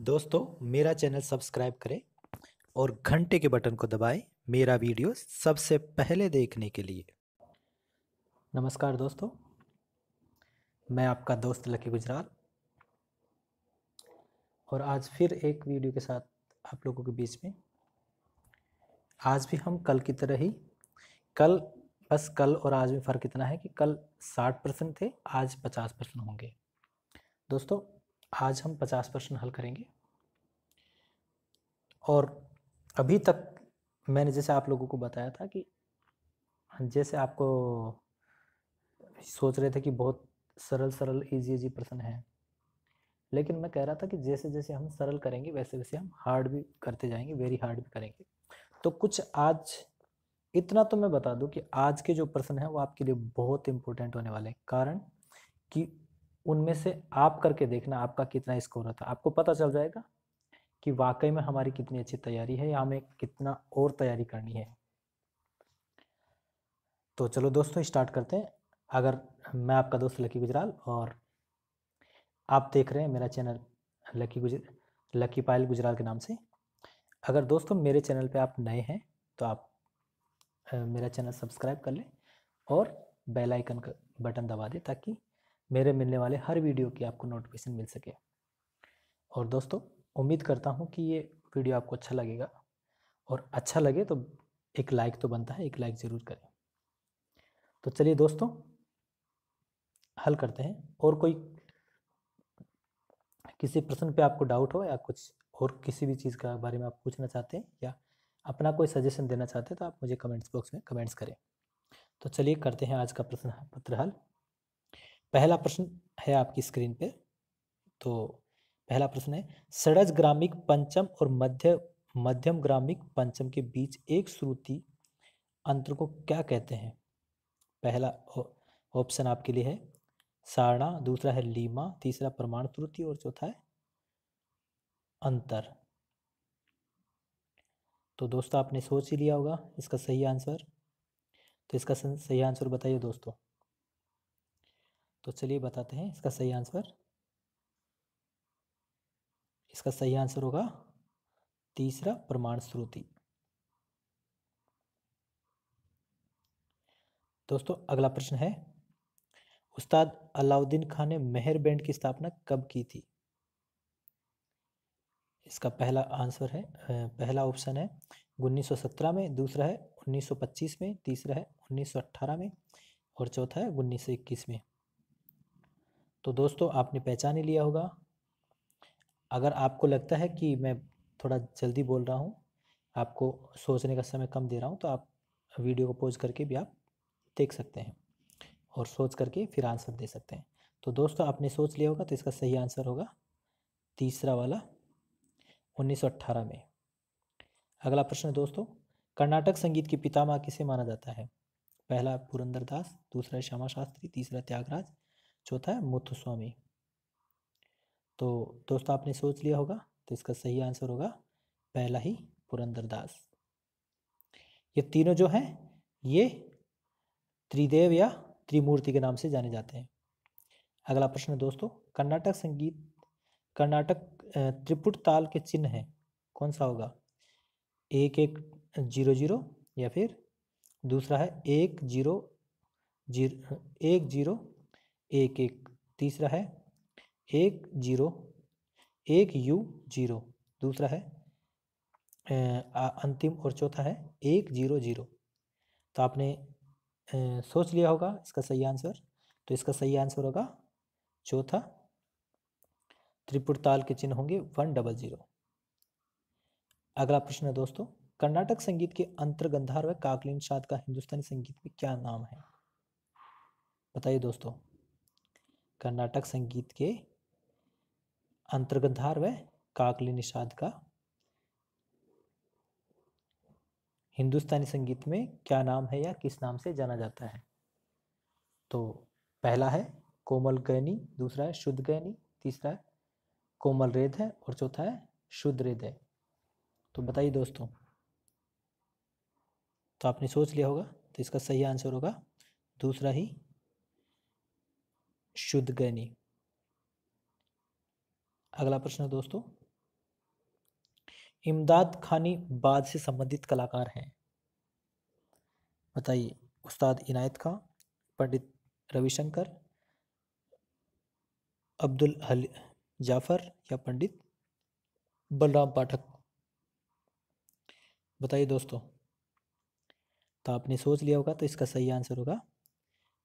दोस्तों मेरा channel subscribe करें और घंटे के बटन को दबाएं मेरा वीडियो सबसे पहले देखने के लिए नमस्कार दोस्तों मैं आपका दोस्त लकी गुजराल और आज फिर एक वीडियो के साथ आप लोगों के बीच में आज भी हम कल की तरह ही कल बस कल और आज में फ़र्क इतना है कि कल साठ परसेंट थे आज पचास परसेंट होंगे दोस्तों आज हम पचास परसेंट हल करेंगे और अभी तक मैंने जैसे आप लोगों को बताया था कि जैसे आपको सोच रहे थे कि बहुत सरल सरल इजी इजी प्रश्न है लेकिन मैं कह रहा था कि जैसे जैसे हम सरल करेंगे वैसे वैसे हम हार्ड भी करते जाएंगे वेरी हार्ड भी करेंगे तो कुछ आज इतना तो मैं बता दूं कि आज के जो प्रश्न हैं वो आपके लिए बहुत इंपॉर्टेंट होने वाले हैं कारण कि उनमें से आप करके देखना आपका कितना स्कोर होता है आपको पता चल जाएगा कि वाकई में हमारी कितनी अच्छी तैयारी है या हमें कितना और तैयारी करनी है तो चलो दोस्तों स्टार्ट करते हैं अगर मैं आपका दोस्त लकी गुजराल और आप देख रहे हैं मेरा चैनल लकी गुजर लकी पायल गुजरात के नाम से अगर दोस्तों मेरे चैनल पे आप नए हैं तो आप आ, मेरा चैनल सब्सक्राइब कर लें और बेल आइकन का बटन दबा दें ताकि मेरे मिलने वाले हर वीडियो की आपको नोटिफिकेशन मिल सके और दोस्तों उम्मीद करता हूँ कि ये वीडियो आपको अच्छा लगेगा और अच्छा लगे तो एक लाइक तो बनता है एक लाइक ज़रूर करें तो चलिए दोस्तों हल करते हैं और कोई किसी प्रश्न पे आपको डाउट हो या कुछ और किसी भी चीज़ का बारे में आप पूछना चाहते हैं या अपना कोई सजेशन देना चाहते हैं तो आप मुझे कमेंट्स बॉक्स में कमेंट्स करें तो चलिए करते हैं आज का प्रश्न पत्र हल पहला प्रश्न है आपकी स्क्रीन पे तो पहला प्रश्न है सड़ज ग्रामिक पंचम और मध्य मध्यम ग्रामिक पंचम के बीच एक श्रुति अंतर को क्या कहते हैं पहला ऑप्शन आपके लिए है साड़ा दूसरा है लीमा तीसरा प्रमाण त्रुति और चौथा है अंतर तो दोस्तों आपने सोच ही लिया होगा इसका सही आंसर तो इसका सही आंसर बताइए दोस्तों तो चलिए बताते हैं इसका सही आंसर इसका सही आंसर होगा तीसरा प्रमाण श्रुति दोस्तों अगला प्रश्न है उस्ताद अलाउद्दीन खान ने मेहर बैंड की स्थापना कब की थी इसका पहला आंसर है पहला ऑप्शन है 1917 में दूसरा है 1925 में तीसरा है 1918 में और चौथा है उन्नीस में तो दोस्तों आपने पहचान ही लिया होगा अगर आपको लगता है कि मैं थोड़ा जल्दी बोल रहा हूँ आपको सोचने का समय कम दे रहा हूँ तो आप वीडियो को पॉज करके भी आप देख सकते हैं और सोच करके फिर आंसर दे सकते हैं तो दोस्तों आपने सोच लिया होगा तो इसका सही आंसर होगा तीसरा वाला 1918 में अगला प्रश्न दोस्तों कर्नाटक संगीत की पितामह किसे माना जाता है पहला पुरंदर दास दूसरा श्यामा शास्त्री तीसरा त्यागराज चौथा है मुथुस्वामी तो दोस्तों आपने सोच लिया होगा तो इसका सही आंसर होगा पहला ही पुरंदर दास ये तीनों जो हैं ये त्रिदेव या त्रिमूर्ति के नाम से जाने जाते हैं अगला प्रश्न दोस्तों कर्नाटक संगीत कर्नाटक त्रिपुट ताल के चिन्ह हैं कौन सा होगा एक एक जीरो जीरो या फिर दूसरा है एक जीरो जीरो एक जीरो एक एक तीसरा है एक जीरो एक यू जीरो दूसरा है अंतिम और चौथा है एक जीरो जीरो तो आपने सोच लिया होगा इसका सही आंसर तो इसका सही आंसर होगा चौथा त्रिपुर ताल के चिन्ह होंगे वन डबल जीरो अगला प्रश्न है दोस्तों कर्नाटक संगीत के अंतर्गंधार व काकलीन शाद का हिंदुस्तानी संगीत में क्या नाम है बताइए दोस्तों कर्नाटक संगीत के अंतर्गंधार व काकली निषाद का हिंदुस्तानी संगीत में क्या नाम है या किस नाम से जाना जाता है तो पहला है कोमल गैनी दूसरा है शुद्ध गैनी तीसरा है कोमल रेद है और चौथा है शुद्ध रेद है तो बताइए दोस्तों तो आपने सोच लिया होगा तो इसका सही आंसर होगा दूसरा ही शुद्ध गैनी अगला प्रश्न दोस्तों इमदाद खानी बाद से संबंधित कलाकार हैं बताइए उस्ताद इनायत खां पंडित रविशंकर अब्दुल हल जाफ़र या पंडित बलराम पाठक बताइए दोस्तों तो आपने सोच लिया होगा तो इसका सही आंसर होगा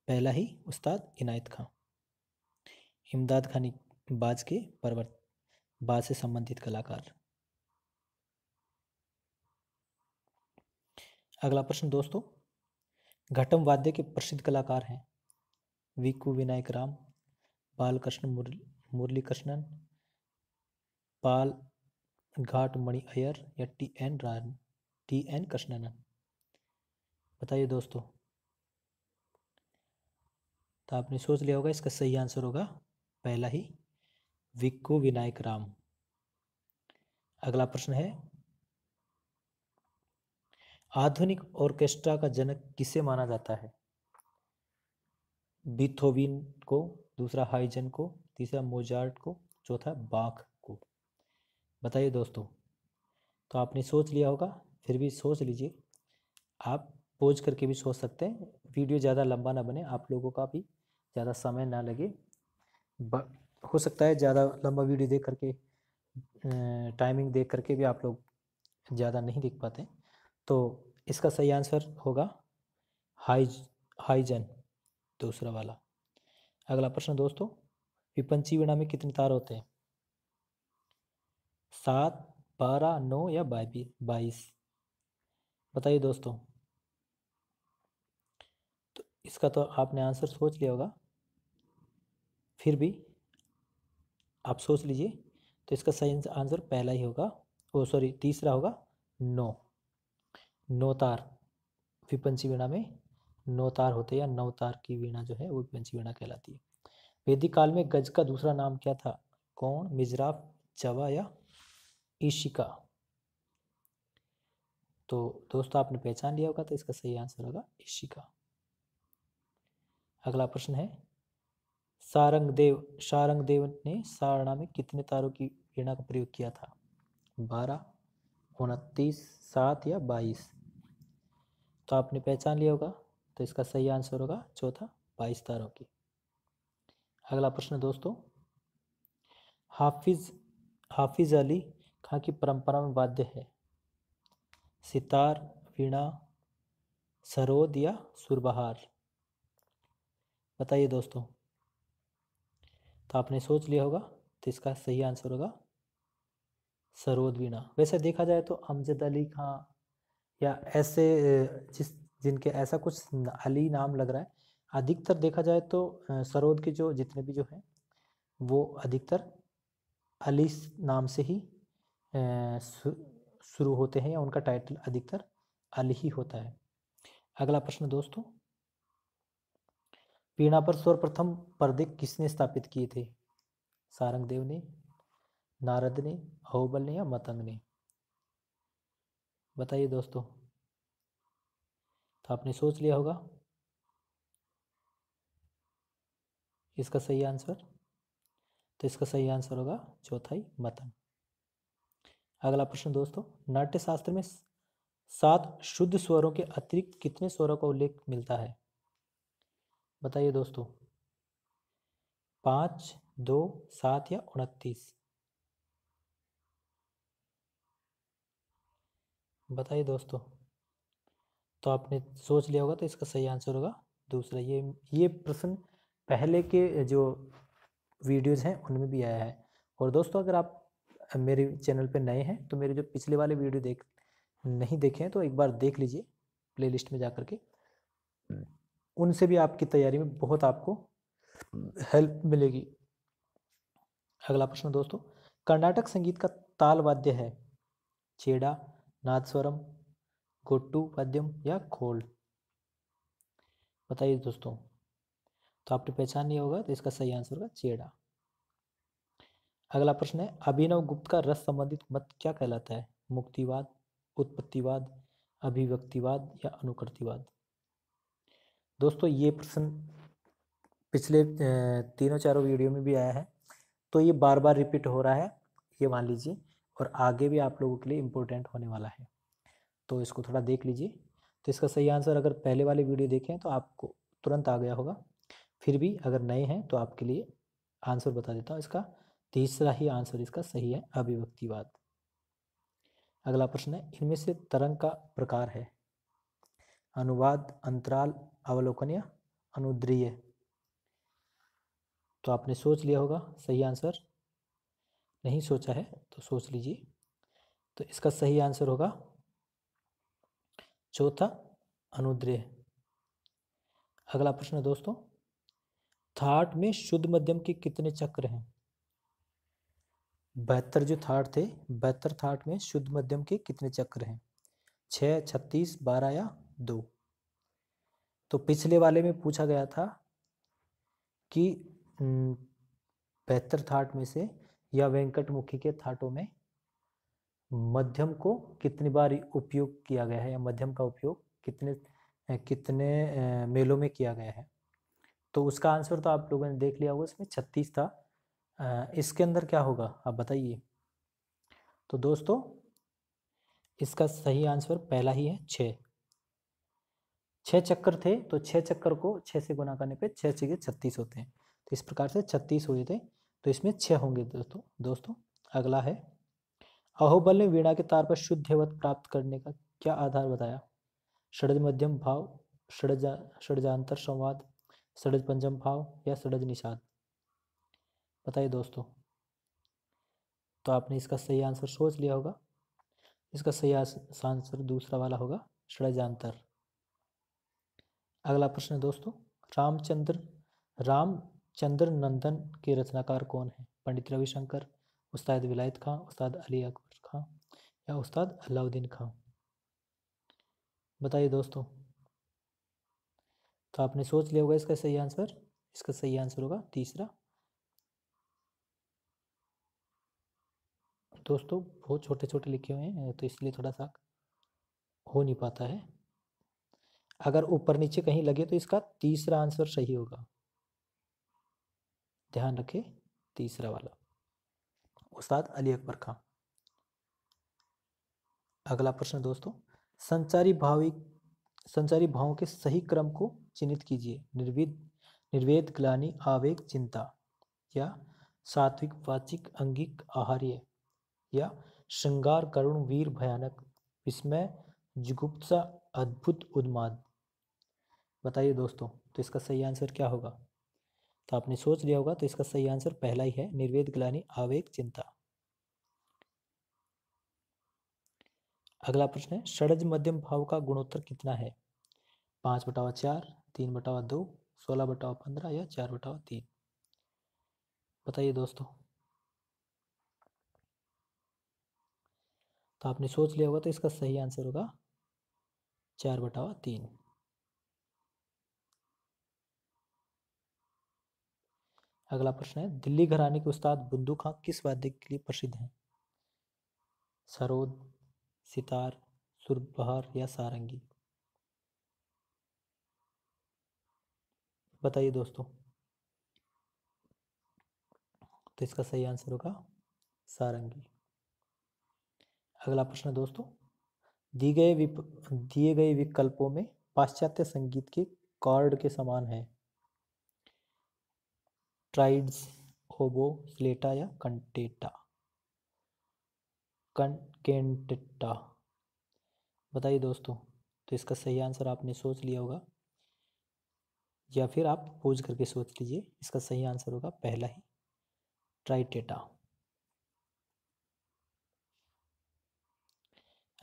पहला ही उस्ताद इनायत खां इमदाद खानी बाज के परवर्त बाज से संबंधित कलाकार अगला प्रश्न दोस्तों घटम वाद्य के प्रसिद्ध कलाकार हैं वीकू विनायक राम बालकृष्ण मुरली कृष्णन पाल घाट मणि अयर या टी एन रान टी एन कृष्णन बताइए दोस्तों तो आपने सोच लिया होगा इसका सही आंसर होगा पहला ही विक्को विनायक राम अगला प्रश्न है आधुनिक ऑर्केस्ट्रा का जनक किसे माना जाता है बिथोविन को दूसरा हाइजन को तीसरा मोजार्ट को चौथा बाख को बताइए दोस्तों तो आपने सोच लिया होगा फिर भी सोच लीजिए आप पोज करके भी सोच सकते हैं वीडियो ज़्यादा लंबा ना बने आप लोगों का भी ज़्यादा समय ना लगे हो सकता है ज़्यादा लंबा वीडियो देख करके टाइमिंग देख करके भी आप लोग ज़्यादा नहीं देख पाते तो इसका सही आंसर होगा हाइज हाइजन दूसरा वाला अगला प्रश्न दोस्तों विपंची वीणा में कितने तार होते हैं सात बारह नौ या बाई बाईस बताइए दोस्तों तो इसका तो आपने आंसर सोच लिया होगा फिर भी आप सोच लीजिए तो इसका सही आंसर पहला ही होगा ओ सॉरी तीसरा होगा नौ नौतार तार विपंची वीणा में नौतार होते हैं या नौ की वीणा जो है वो विपंची वीणा कहलाती है वैदिक काल में गज का दूसरा नाम क्या था कौन मिजराफ जवा या ईशिका तो दोस्तों आपने पहचान लिया होगा तो इसका सही आंसर होगा ईशिका अगला प्रश्न है सारंगदेव सारंगदेव ने सारणा में कितने तारों की वीणा का प्रयोग किया था बारह उनतीस सात या बाईस तो आपने पहचान लिया होगा तो इसका सही आंसर होगा चौथा बाईस तारों की अगला प्रश्न दोस्तों हाफिज हाफिज अली खां की परंपरा में वाद्य है सितार वीणा सरोद या सुरबहार बताइए दोस्तों तो आपने सोच लिया होगा तो इसका सही आंसर होगा सरोद वीणा वैसे देखा जाए तो अमजद अली खां या ऐसे जिस जिनके ऐसा कुछ अली नाम लग रहा है अधिकतर देखा जाए तो सरोद के जो जितने भी जो हैं वो अधिकतर अली नाम से ही शुरू होते हैं या उनका टाइटल अधिकतर अली ही होता है अगला प्रश्न दोस्तों पीणा पर सर्वप्रथम पर्दे किसने स्थापित किए थे सारंगदेव ने नारद ने अहोबल ने या मतंग ने बताइए दोस्तों तो आपने सोच लिया होगा इसका सही आंसर तो इसका सही आंसर होगा चौथाई मतंग अगला प्रश्न दोस्तों नाट्य शास्त्र में सात शुद्ध स्वरों के अतिरिक्त कितने स्वरों का उल्लेख मिलता है बताइए दोस्तों पाँच दो सात या उनतीस बताइए दोस्तों तो आपने सोच लिया होगा तो इसका सही आंसर होगा दूसरा ये ये प्रश्न पहले के जो वीडियोज़ हैं उनमें भी आया है और दोस्तों अगर आप मेरे चैनल पर नए हैं तो मेरे जो पिछले वाले वीडियो देख नहीं देखे हैं तो एक बार देख लीजिए प्ले में जा कर के हम्म। उनसे भी आपकी तैयारी में बहुत आपको हम्म। हेल्प मिलेगी अगला प्रश्न दोस्तों कर्नाटक संगीत का ताल वाद्य है छेड़ा नादस्वरम टू मध्यम या खोल बताइए दोस्तों तो आपने पहचान नहीं होगा तो इसका सही आंसर होगा चेड़ा अगला प्रश्न है अभिनव गुप्त का रस संबंधित मत क्या कहलाता है मुक्तिवाद उत्पत्तिवाद अभिव्यक्तिवाद या अनुकृतिवाद दोस्तों ये प्रश्न पिछले तीनों चारों वीडियो में भी आया है तो ये बार बार रिपीट हो रहा है ये मान लीजिए और आगे भी आप लोगों के लिए इम्पोर्टेंट होने वाला है तो इसको थोड़ा देख लीजिए तो इसका सही आंसर अगर पहले वाले वीडियो देखें तो आपको तुरंत आ गया होगा फिर भी अगर नए हैं तो आपके लिए आंसर बता देता हूँ इसका तीसरा ही आंसर इसका सही है अभिव्यक्तिवाद अगला प्रश्न है इनमें से तरंग का प्रकार है अनुवाद अंतराल अवलोकन या अनुद्रीय तो आपने सोच लिया होगा सही आंसर नहीं सोचा है तो सोच लीजिए तो इसका सही आंसर होगा चौथा अनुद्रेय अगला प्रश्न दोस्तों थाट में शुद्ध मध्यम के कितने चक्र हैं बहत्तर जो थाट थे बहत्तर थाट में शुद्ध मध्यम के कितने चक्र हैं छ छत्तीस बारह या दो तो पिछले वाले में पूछा गया था कि बेहतर थाट में से या वेंकट मुखी के थाटों में मध्यम को कितनी बार उपयोग किया गया है या मध्यम का उपयोग कितने कितने मेलों में किया गया है तो उसका आंसर तो आप लोगों ने देख लिया होगा इसमें छत्तीस था इसके अंदर क्या होगा आप बताइए तो दोस्तों इसका सही आंसर पहला ही है छः छः चक्कर थे तो छः चक्कर को छः से गुना करने पे छः चीज़ें छत्तीस होते हैं तो इस प्रकार से छत्तीस हुए थे तो इसमें छः होंगे दोस्तों दोस्तों अगला है अहोबल ने वीणा के तार पर शुद्ध हेवत प्राप्त करने का क्या आधार बताया षडज मध्यम भाव षडज षडजांतर संवाद षडज पंचम भाव या षडज निषाद बताइए दोस्तों तो आपने इसका सही आंसर सोच लिया होगा इसका सही आंसर दूसरा वाला होगा षडजांतर अगला प्रश्न दोस्तों रामचंद्र रामचंद्र नंदन के रचनाकार कौन है पंडित रविशंकर उस्ताद विलायत खां उस्ताद अली अकबर खां या उस्ताद अलाउद्दीन खां बताइए दोस्तों तो आपने सोच लिया होगा इसका सही आंसर इसका सही आंसर होगा तीसरा दोस्तों बहुत छोटे छोटे लिखे हुए हैं तो इसलिए थोड़ा सा हो नहीं पाता है अगर ऊपर नीचे कहीं लगे तो इसका तीसरा आंसर सही होगा ध्यान रखें तीसरा वाला उस्ताद अली अकबर खां अगला प्रश्न दोस्तों संचारी भाविक संचारी भावों के सही क्रम को चिन्हित कीजिए निर्विद निर्वेद ग्लानी आवेग चिंता या सात्विक वाचिक अंगिक आहार्य या श्रृंगार करुण वीर भयानक विस्मय जुगुप्सा अद्भुत उन्माद बताइए दोस्तों तो इसका सही आंसर क्या होगा तो आपने सोच लिया होगा तो इसका सही आंसर पहला ही है निर्वेद ग्लानी आवेग चिंता अगला प्रश्न है षडज मध्यम भाव का गुणोत्तर कितना है पांच बटावा चार तीन बटावा दो सोलह बटावा पंद्रह या चार बटावा तीन बताइए दोस्तों तो आपने सोच लिया होगा तो इसका सही आंसर होगा चार बटावा तीन अगला प्रश्न है दिल्ली घराने के उस्ताद बुद्धू खां किस वाद्य के लिए प्रसिद्ध हैं सरोद सितार सुरबहार या सारंगी बताइए दोस्तों तो इसका सही आंसर होगा सारंगी अगला प्रश्न दोस्तों दिए गए दिए गए विकल्पों में पाश्चात्य संगीत के कॉर्ड के समान है ट्राइड्स होबो स्लेटा या कंटेटा कंकेंटेटा बताइए दोस्तों तो इसका सही आंसर आपने सोच लिया होगा या फिर आप पूछ करके सोच लीजिए इसका सही आंसर होगा पहला ही ट्राइटेटा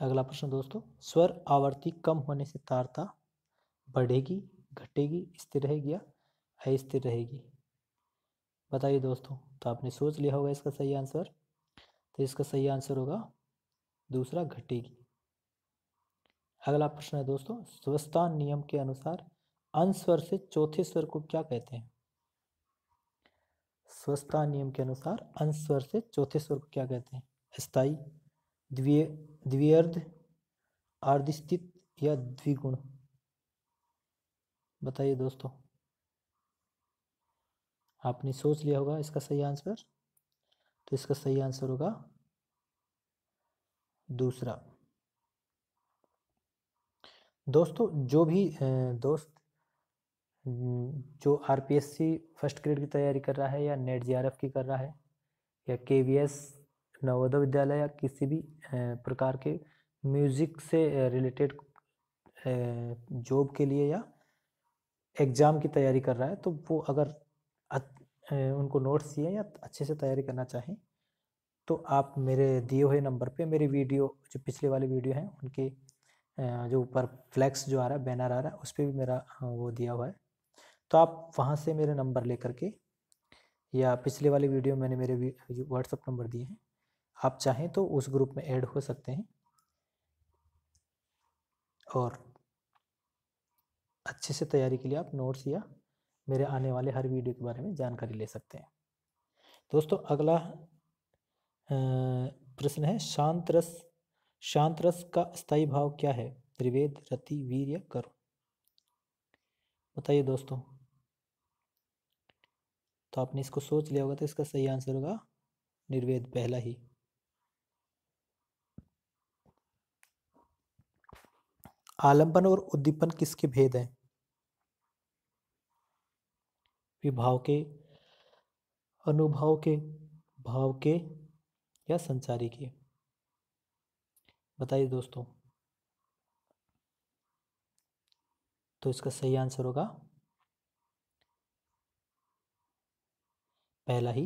अगला प्रश्न दोस्तों स्वर आवर्ती कम होने से तारता बढ़ेगी घटेगी स्थिर रहेगी या अस्थिर रहेगी बताइए दोस्तों तो आपने सोच लिया होगा इसका सही आंसर तो इसका सही आंसर होगा दूसरा घटेगी अगला प्रश्न है दोस्तों स्वस्थान नियम के अनुसार अंत स्वर से चौथे स्वर को क्या कहते हैं स्वस्थान नियम के अनुसार अंत स्वर से चौथे स्वर को क्या कहते हैं स्थायी द्विय द्वियर्ध आर्धिस्थित या द्विगुण बताइए दोस्तों आपने सोच लिया होगा इसका सही आंसर तो इसका सही आंसर होगा दूसरा दोस्तों जो भी दोस्त जो आर फर्स्ट ग्रेड की तैयारी कर रहा है या नेट जी की कर रहा है या के वी एस नवोदय विद्यालय या किसी भी प्रकार के म्यूज़िक से रिलेटेड जॉब के लिए या एग्ज़ाम की तैयारी कर रहा है तो वो अगर उनको नोट्स दिए या अच्छे से तैयारी करना चाहें तो आप मेरे दिए हुए नंबर पे मेरी वीडियो जो पिछले वाली वीडियो हैं उनके जो ऊपर फ्लैक्स जो आ रहा है बैनर आ रहा है उस पर भी मेरा वो दिया हुआ है तो आप वहाँ से मेरे नंबर ले करके या पिछले वाली वीडियो मैंने मेरे व्हाट्सअप नंबर दिए हैं आप चाहें तो उस ग्रुप में ऐड हो सकते हैं और अच्छे से तैयारी के लिए आप नोट्स या मेरे आने वाले हर वीडियो के बारे में जानकारी ले सकते हैं दोस्तों अगला प्रश्न है शांत रस शांत रस का स्थायी भाव क्या है त्रिवेद रति वीर करो बताइए दोस्तों तो आपने इसको सोच लिया होगा तो इसका सही आंसर होगा निर्वेद पहला ही आलंबन और उद्दीपन किसके भेद हैं विभाव के अनुभाव के भाव के या संचारी के बताइए दोस्तों तो इसका सही आंसर होगा पहला ही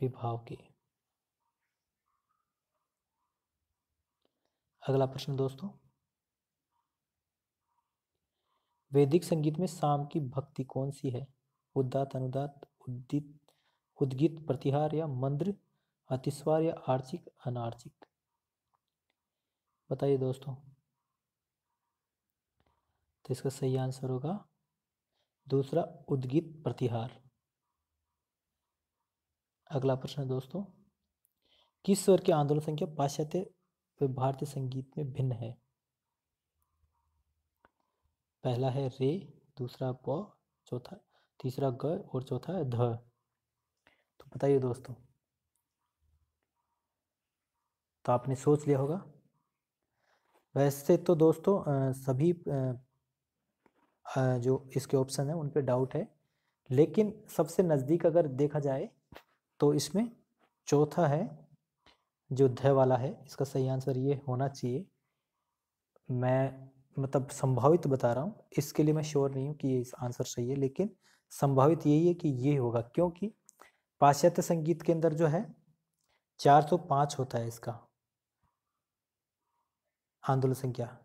विभाव के अगला प्रश्न दोस्तों वैदिक संगीत में शाम की भक्ति कौन सी है उदात अनुदात उद्दित उद्गित प्रतिहार या मंद्र अतिस्वार या आर्चिक अनार्चिक बताइए दोस्तों तो इसका सही आंसर होगा दूसरा उद्गित प्रतिहार अगला प्रश्न है दोस्तों किस स्वर की आंदोलन संख्या पाश्चात्य व भारतीय संगीत में भिन्न है पहला है रे दूसरा प चौथा तीसरा ग और चौथा है ध तो बताइए दोस्तों तो आपने सोच लिया होगा वैसे तो दोस्तों सभी जो इसके ऑप्शन हैं उन पर डाउट है लेकिन सबसे नज़दीक अगर देखा जाए तो इसमें चौथा है जो ध वाला है इसका सही आंसर ये होना चाहिए मैं मतलब संभावित बता रहा हूँ इसके लिए मैं श्योर नहीं हूँ कि ये आंसर सही है लेकिन संभावित यही है कि ये होगा क्योंकि पाश्चात्य संगीत के अंदर जो है चार सौ पांच होता है इसका आंदोलन संख्या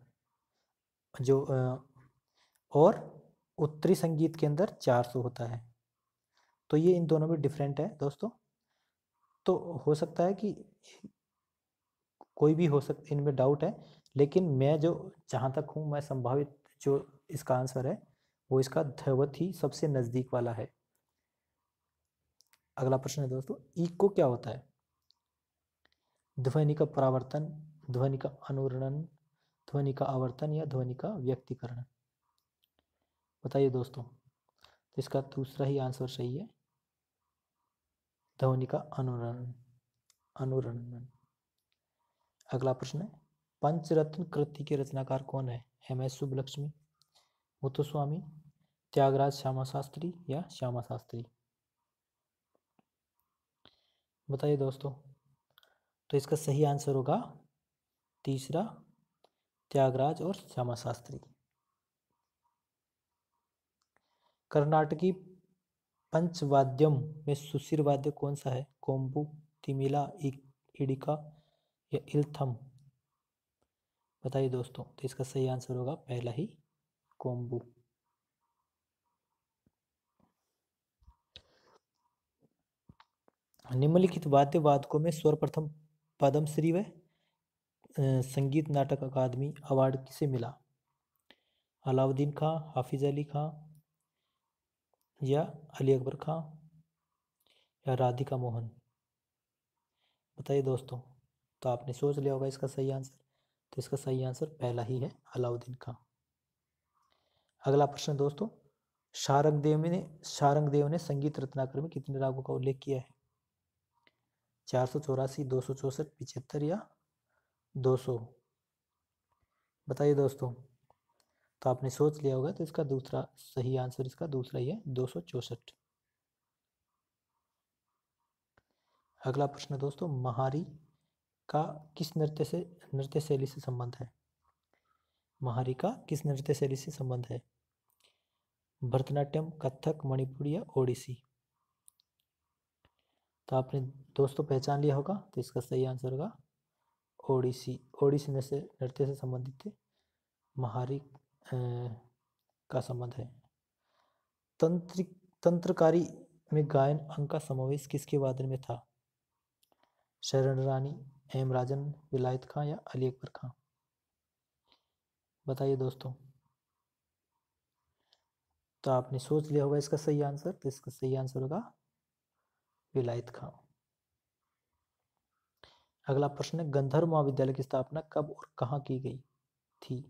जो और उत्तरी संगीत के अंदर चार सौ होता है तो ये इन दोनों में डिफरेंट है दोस्तों तो हो सकता है कि कोई भी हो सकता इनमें डाउट है लेकिन मैं जो जहाँ तक हूँ मैं संभावित जो इसका आंसर है वो इसका धवत ही सबसे नज़दीक वाला है अगला प्रश्न है दोस्तों इको क्या होता है ध्वनि का परावर्तन ध्वनि का अनुरणन ध्वनि का आवर्तन या ध्वनि का व्यक्तिकरण बताइए दोस्तों तो इसका दूसरा ही आंसर सही है ध्वनि का अनुरण अनुरणन अगला प्रश्न है पंचरत्न कृति के रचनाकार कौन है एम एस सुबलक्ष्मी मुथुस्वामी त्यागराज श्यामा शास्त्री या श्यामा शास्त्री बताइए दोस्तों तो इसका सही आंसर होगा तीसरा त्यागराज और श्यामा शास्त्री कर्नाटकी पंचवाद्यम में सुशीर वाद्य कौन सा है कोम्बू तिमिला इडिका या इल्थम बताइए दोस्तों तो इसका सही आंसर होगा पहला ही कोम्बू निम्नलिखित वाद्य वादकों में सर्वप्रथम पद्मश्री व संगीत नाटक अकादमी अवार्ड किसे मिला अलाउद्दीन खां हाफिज अली खां या अली अकबर खां या राधिका मोहन बताइए दोस्तों तो आपने सोच लिया होगा इसका सही आंसर तो इसका सही आंसर पहला ही है अलाउद्दीन खां अगला प्रश्न दोस्तों शारंग देव ने शारंग देव ने संगीत रत्नाकर में कितने रागों का उल्लेख किया है चार सौ चौरासी दो सौ चौसठ पिछहत्तर या दो सौ बताइए दोस्तों तो आपने सोच लिया होगा तो इसका दूसरा सही आंसर इसका दूसरा ही है दो सौ चौसठ अगला प्रश्न दोस्तों महारी का किस नृत्य से नृत्य शैली से संबंध है महारी का किस नृत्य शैली से संबंध है भरतनाट्यम कथक मणिपुरी या ओडिसी तो आपने दोस्तों पहचान लिया होगा तो इसका सही आंसर होगा ओडिसी ओडिसी नृत्य नृत्य से संबंधित महारी का संबंध है तंत्र तंत्रकारी में गायन अंग का समावेश किसके वादन में था शरण रानी एम राजन विलायत खां या अली अकबर खां बताइए दोस्तों तो आपने सोच लिया होगा इसका सही आंसर तो इसका सही आंसर होगा विलायत खां अगला प्रश्न है गंधर्व महाविद्यालय की स्थापना कब और कहाँ की गई थी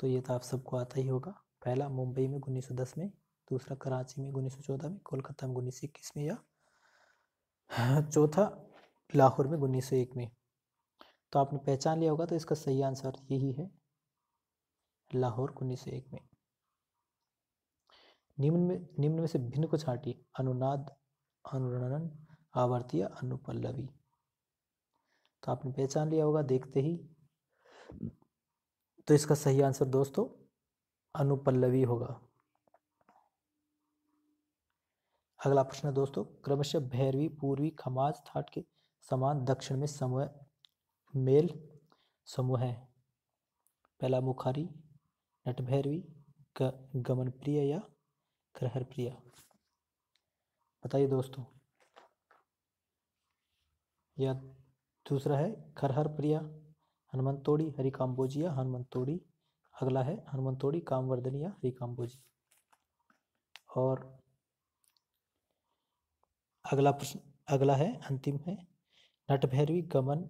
तो ये तो आप सबको आता ही होगा पहला मुंबई में उन्नीस सौ दस में दूसरा कराची में उन्नीस सौ चौदह में कोलकाता में उन्नीस सौ इक्कीस में या हाँ, चौथा लाहौर में उन्नीस सौ एक में तो आपने पहचान लिया होगा तो इसका सही आंसर यही है लाहौर उन्नीस सौ एक में निम्न में निम्न में से भिन्न को छाटिए अनुनाद अनुरणन आवर्तीय अनुपल्लवी तो आपने पहचान लिया होगा देखते ही तो इसका सही आंसर दोस्तों अनुपल्लवी होगा अगला प्रश्न है दोस्तों क्रमशः भैरवी पूर्वी खमाज थाट के समान दक्षिण में समूह मेल समूह है पहला मुखारी नटभैरवी गमन प्रिय या करहर प्रिय बताइए दोस्तों या दूसरा है करहर प्रिया हनुमंतोड़ी या हनुमंतोड़ी अगला है हनुमंतोड़ी कामवर्धनी या हरिकाम्बोजी और अगला प्रश्न अगला है अंतिम है नटभैरवी गमन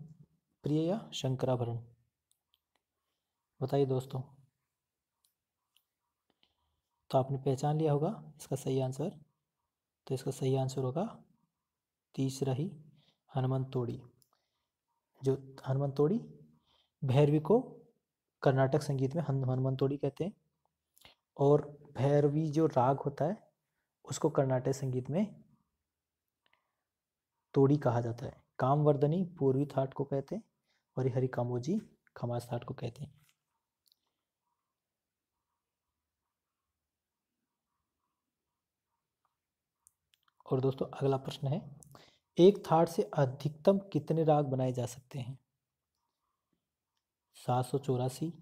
प्रिय या शंकराभरण बताइए दोस्तों तो आपने पहचान लिया होगा इसका सही आंसर तो इसका सही आंसर होगा तीसरा ही हनुमान तोड़ी जो हनुमान तोड़ी भैरवी को कर्नाटक संगीत में हनुमान तोड़ी कहते हैं और भैरवी जो राग होता है उसको कर्नाटक संगीत में तोड़ी कहा जाता है कामवर्धनी पूर्वी थाट को कहते हैं और हरि कामोजी खमास थाट को कहते हैं और दोस्तों अगला प्रश्न है एक थाट से अधिकतम कितने राग बनाए जा सकते हैं सात सौ चौरासी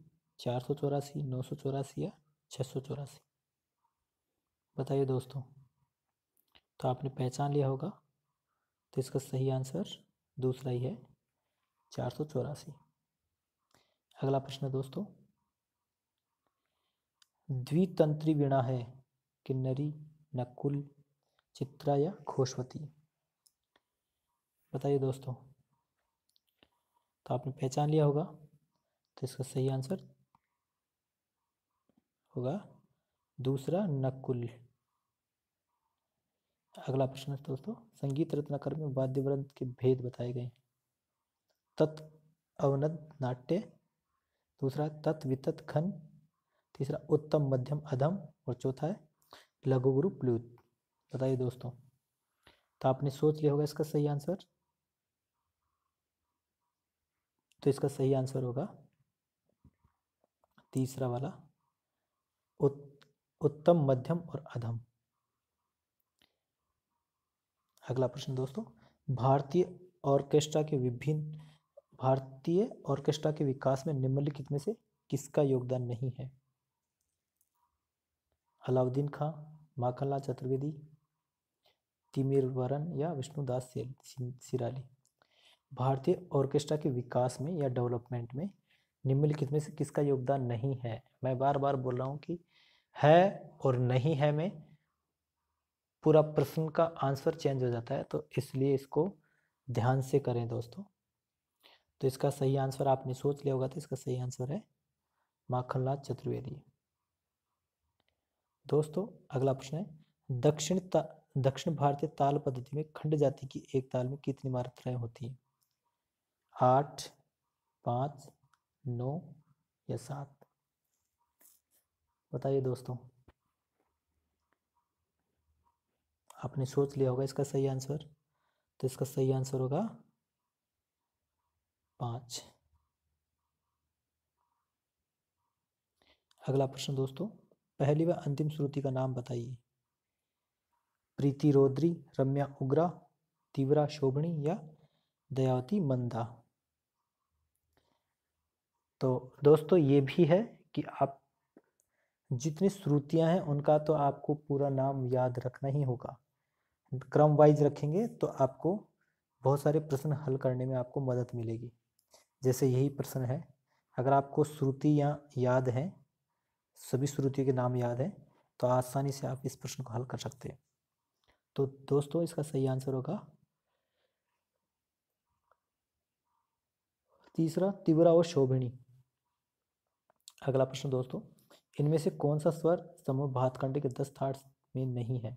चार सौ चौरासी नौ सौ चौरासी या छः सौ चौरासी बताइए दोस्तों तो आपने पहचान लिया होगा तो इसका सही आंसर दूसरा ही है चार सौ चौरासी अगला प्रश्न दोस्तों द्वितंत्री वीणा है किन्नरी नकुल चित्रा या खोशवती बताइए दोस्तों तो आपने पहचान लिया होगा तो इसका सही आंसर होगा दूसरा नकुल अगला प्रश्न है दोस्तों संगीत रत्नाकर में वाद्य वृंद के भेद बताए गए तत् अवनद नाट्य दूसरा तत्वित खन तीसरा उत्तम मध्यम अधम और चौथा है लघु गुरु प्लूत बताइए दोस्तों तो आपने सोच लिया होगा इसका सही आंसर तो इसका सही आंसर होगा तीसरा वाला उत, उत्तम मध्यम और अधम अगला प्रश्न दोस्तों भारतीय ऑर्केस्ट्रा के विभिन्न भारतीय ऑर्केस्ट्रा के विकास में निम्नलिखित में से किसका योगदान नहीं है अलाउद्दीन खां माखनलाल चतुर्वेदी तिमिर वरन या विष्णुदास सिराली भारतीय ऑर्केस्ट्रा के विकास में या डेवलपमेंट में निम्नलिखित में से किसका योगदान नहीं है मैं बार बार बोल रहा हूँ कि है और नहीं है में पूरा प्रश्न का आंसर चेंज हो जाता है तो इसलिए इसको ध्यान से करें दोस्तों तो इसका सही आंसर आपने सोच लिया होगा तो इसका सही आंसर है माखनलाल चतुर्वेदी दोस्तों अगला प्रश्न है दक्षिण दक्षिण भारतीय ताल पद्धति में खंड जाति की एक ताल में कितनी मात्राएं होती हैं आठ पाँच नौ या सात बताइए दोस्तों आपने सोच लिया होगा इसका सही आंसर तो इसका सही आंसर होगा पाँच अगला प्रश्न दोस्तों पहली व अंतिम श्रुति का नाम बताइए प्रीति रोद्री रम्या उग्रा तीव्रा शोभणी या दयावती मंदा तो दोस्तों ये भी है कि आप जितनी श्रुतियां हैं उनका तो आपको पूरा नाम याद रखना ही होगा क्रम वाइज रखेंगे तो आपको बहुत सारे प्रश्न हल करने में आपको मदद मिलेगी जैसे यही प्रश्न है अगर आपको श्रुति या याद है सभी श्रुतियों के नाम याद हैं तो आसानी से आप इस प्रश्न को हल कर सकते हैं तो दोस्तों इसका सही आंसर होगा तीसरा तीव्रा और शोभिणी अगला प्रश्न दोस्तों इनमें से कौन सा स्वर समूह भातखंड के दस थाट में नहीं है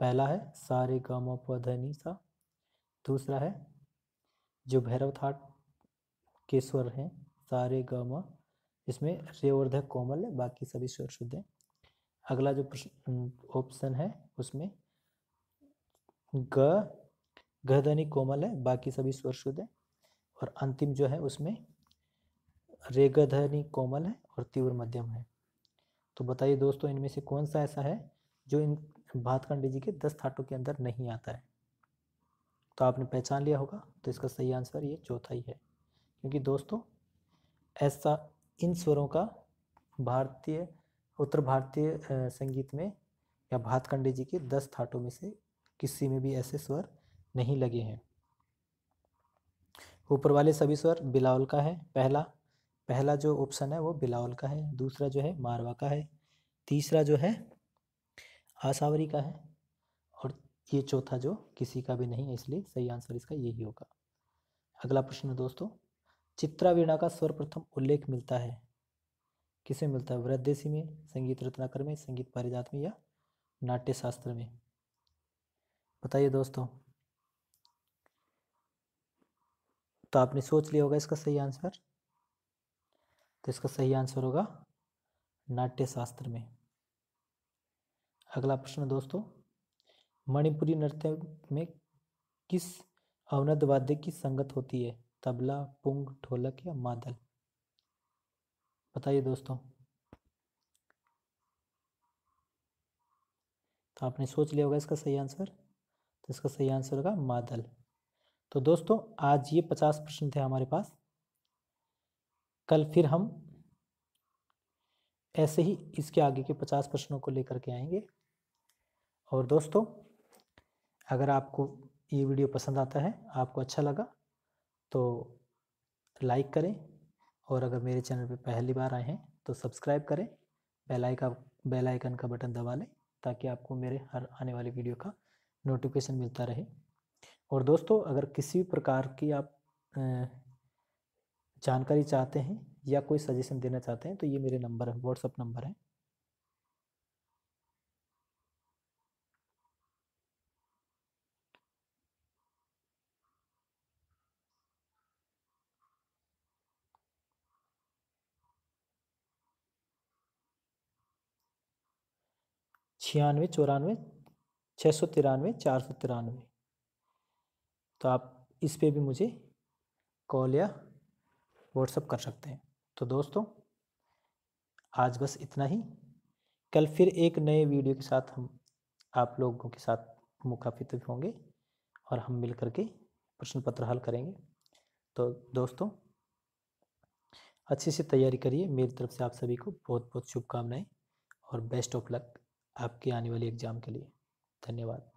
पहला है सारे गामा पधनी सा दूसरा है जो भैरव थाट के स्वर हैं सारे गामा इसमें रे कोमल है बाकी सभी स्वर शुद्ध हैं अगला जो ऑप्शन है उसमें ग गधनी कोमल है बाकी सभी स्वर शुद्ध है और अंतिम जो है उसमें रेगधनी कोमल है और तीव्र मध्यम है तो बताइए दोस्तों इनमें से कौन सा ऐसा है जो इन भातखंड जी के दस थाटों के अंदर नहीं आता है तो आपने पहचान लिया होगा तो इसका सही आंसर ये चौथा ही है क्योंकि दोस्तों ऐसा इन स्वरों का भारतीय उत्तर भारतीय संगीत में या भातखंडे जी के दस थाटों में से किसी में भी ऐसे स्वर नहीं लगे हैं ऊपर वाले सभी स्वर बिलावल का है पहला पहला जो ऑप्शन है वो बिलावल का है दूसरा जो है मारवा का है तीसरा जो है आसावरी का है और ये चौथा जो किसी का भी नहीं है इसलिए सही आंसर इसका यही होगा अगला प्रश्न है दोस्तों चित्रावीणा का सर्वप्रथम उल्लेख मिलता है किसमें मिलता है वृद्धेसी में संगीत रत्नाकर में संगीत पारिजात में या नाट्य शास्त्र में बताइए दोस्तों तो आपने सोच लिया होगा इसका सही आंसर तो इसका सही आंसर होगा नाट्य शास्त्र में अगला प्रश्न दोस्तों मणिपुरी नृत्य में किस अवनद वाद्य की संगत होती है तबला पुंग ढोलक या मादल बताइए दोस्तों तो आपने सोच लिया होगा इसका सही आंसर तो इसका सही आंसर होगा मादल तो दोस्तों आज ये पचास प्रश्न थे हमारे पास कल फिर हम ऐसे ही इसके आगे के पचास प्रश्नों को लेकर के आएंगे और दोस्तों अगर आपको ये वीडियो पसंद आता है आपको अच्छा लगा तो लाइक करें और अगर मेरे चैनल पे पहली बार आए हैं तो सब्सक्राइब करें बेल आइकन बेल आइकन का बटन दबा लें ताकि आपको मेरे हर आने वाली वीडियो का नोटिफिकेशन मिलता रहे और दोस्तों अगर किसी भी प्रकार की आप जानकारी चाहते हैं या कोई सजेशन देना चाहते हैं तो ये मेरे नंबर है व्हाट्सअप नंबर है छियानवे चौरानवे छः सौ तिरानवे चार सौ तिरानवे तो आप इस पे भी मुझे कॉल या व्हाट्सअप कर सकते हैं तो दोस्तों आज बस इतना ही कल फिर एक नए वीडियो के साथ हम आप लोगों के साथ मुखातिब होंगे और हम मिल करके प्रश्न पत्र हल करेंगे तो दोस्तों अच्छे से तैयारी करिए मेरी तरफ से आप सभी को बहुत बहुत शुभकामनाएं और बेस्ट ऑफ लक आपके आने वाले एग्जाम के लिए धन्यवाद